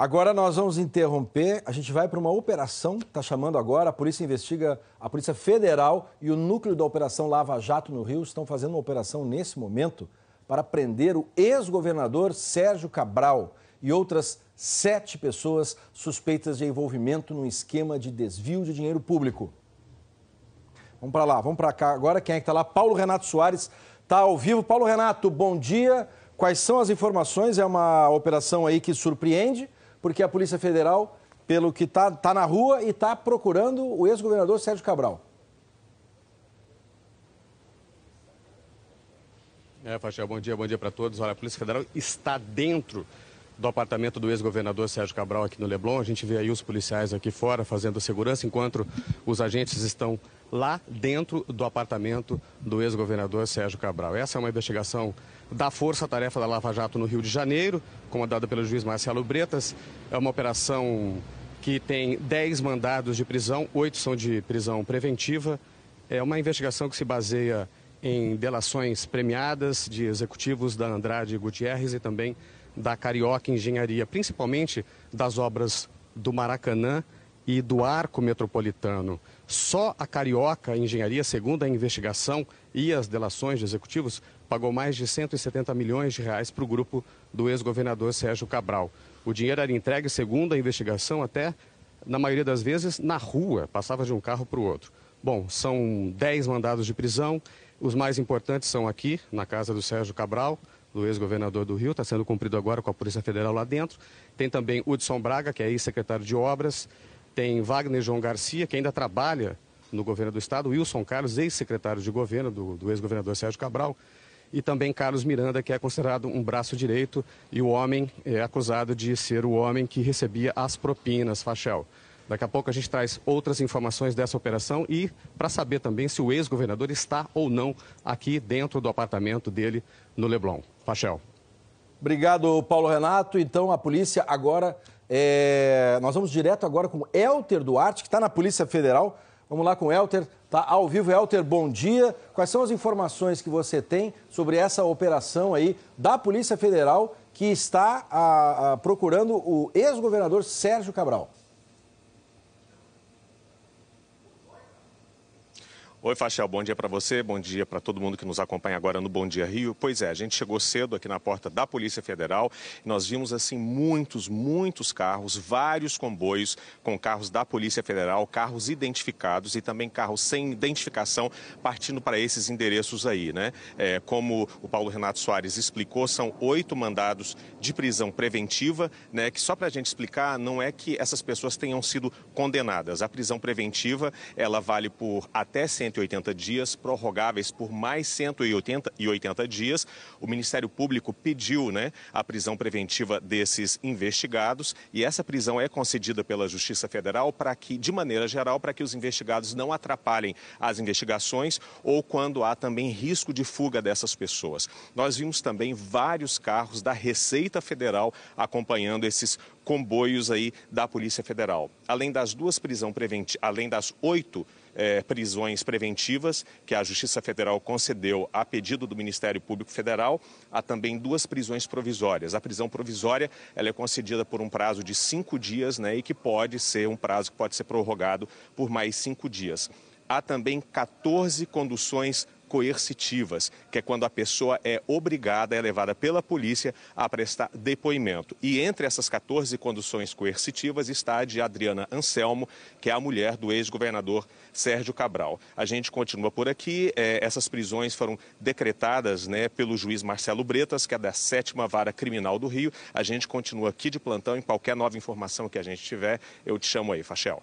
Agora nós vamos interromper, a gente vai para uma operação que está chamando agora, a polícia investiga, a Polícia Federal e o núcleo da Operação Lava Jato no Rio estão fazendo uma operação nesse momento para prender o ex-governador Sérgio Cabral e outras sete pessoas suspeitas de envolvimento num esquema de desvio de dinheiro público. Vamos para lá, vamos para cá. Agora quem é que está lá? Paulo Renato Soares está ao vivo. Paulo Renato, bom dia. Quais são as informações? É uma operação aí que surpreende porque a Polícia Federal, pelo que está tá na rua e está procurando o ex-governador Sérgio Cabral. É, Fachel, bom dia, bom dia para todos. Olha, a Polícia Federal está dentro do apartamento do ex-governador Sérgio Cabral aqui no Leblon. A gente vê aí os policiais aqui fora fazendo segurança, enquanto os agentes estão lá dentro do apartamento do ex-governador Sérgio Cabral. Essa é uma investigação da Força Tarefa da Lava Jato no Rio de Janeiro, comandada pelo juiz Marcelo Bretas. É uma operação que tem 10 mandados de prisão, oito são de prisão preventiva. É uma investigação que se baseia em delações premiadas de executivos da Andrade Gutierrez e também da Carioca Engenharia, principalmente das obras do Maracanã e do Arco Metropolitano. Só a Carioca Engenharia, segundo a investigação e as delações de executivos, pagou mais de 170 milhões de reais para o grupo do ex-governador Sérgio Cabral. O dinheiro era entregue, segundo a investigação, até, na maioria das vezes, na rua, passava de um carro para o outro. Bom, são 10 mandados de prisão, os mais importantes são aqui, na casa do Sérgio Cabral, do ex-governador do Rio, está sendo cumprido agora com a Polícia Federal lá dentro. Tem também Hudson Braga, que é ex-secretário de Obras, tem Wagner João Garcia, que ainda trabalha no governo do estado, Wilson Carlos, ex-secretário de governo do, do ex-governador Sérgio Cabral, e também Carlos Miranda, que é considerado um braço direito e o homem é acusado de ser o homem que recebia as propinas, Fachel. Daqui a pouco a gente traz outras informações dessa operação e para saber também se o ex-governador está ou não aqui dentro do apartamento dele no Leblon. Fachel. Obrigado, Paulo Renato. Então, a polícia agora é, nós vamos direto agora com Elter Duarte, que está na Polícia Federal. Vamos lá com Elter, tá ao vivo. Elter, bom dia. Quais são as informações que você tem sobre essa operação aí da Polícia Federal que está a, ah, a, ah, procurando o ex-governador Sérgio Cabral? Oi, Fachel, bom dia para você, bom dia para todo mundo que nos acompanha agora no Bom Dia Rio. Pois é, a gente chegou cedo aqui na porta da Polícia Federal e nós vimos assim muitos, muitos carros, vários comboios com carros da Polícia Federal, carros identificados e também carros sem identificação partindo para esses endereços aí, né? É, como o Paulo Renato Soares explicou, são oito mandados de prisão preventiva, né? Que só para a gente explicar, não é que essas pessoas tenham sido condenadas. A prisão preventiva ela vale por até 100 180 dias, prorrogáveis por mais 180 dias. O Ministério Público pediu né, a prisão preventiva desses investigados e essa prisão é concedida pela Justiça Federal para que, de maneira geral, para que os investigados não atrapalhem as investigações ou quando há também risco de fuga dessas pessoas. Nós vimos também vários carros da Receita Federal acompanhando esses comboios aí da Polícia Federal. Além das duas prisão preventiva, além das oito é, prisões preventivas que a Justiça Federal concedeu a pedido do Ministério Público Federal. Há também duas prisões provisórias. A prisão provisória ela é concedida por um prazo de cinco dias né, e que pode ser um prazo que pode ser prorrogado por mais cinco dias. Há também 14 conduções coercitivas, que é quando a pessoa é obrigada, é levada pela polícia a prestar depoimento. E entre essas 14 conduções coercitivas está a de Adriana Anselmo, que é a mulher do ex-governador Sérgio Cabral. A gente continua por aqui. É, essas prisões foram decretadas né, pelo juiz Marcelo Bretas, que é da sétima vara criminal do Rio. A gente continua aqui de plantão em qualquer nova informação que a gente tiver, eu te chamo aí, Fachel.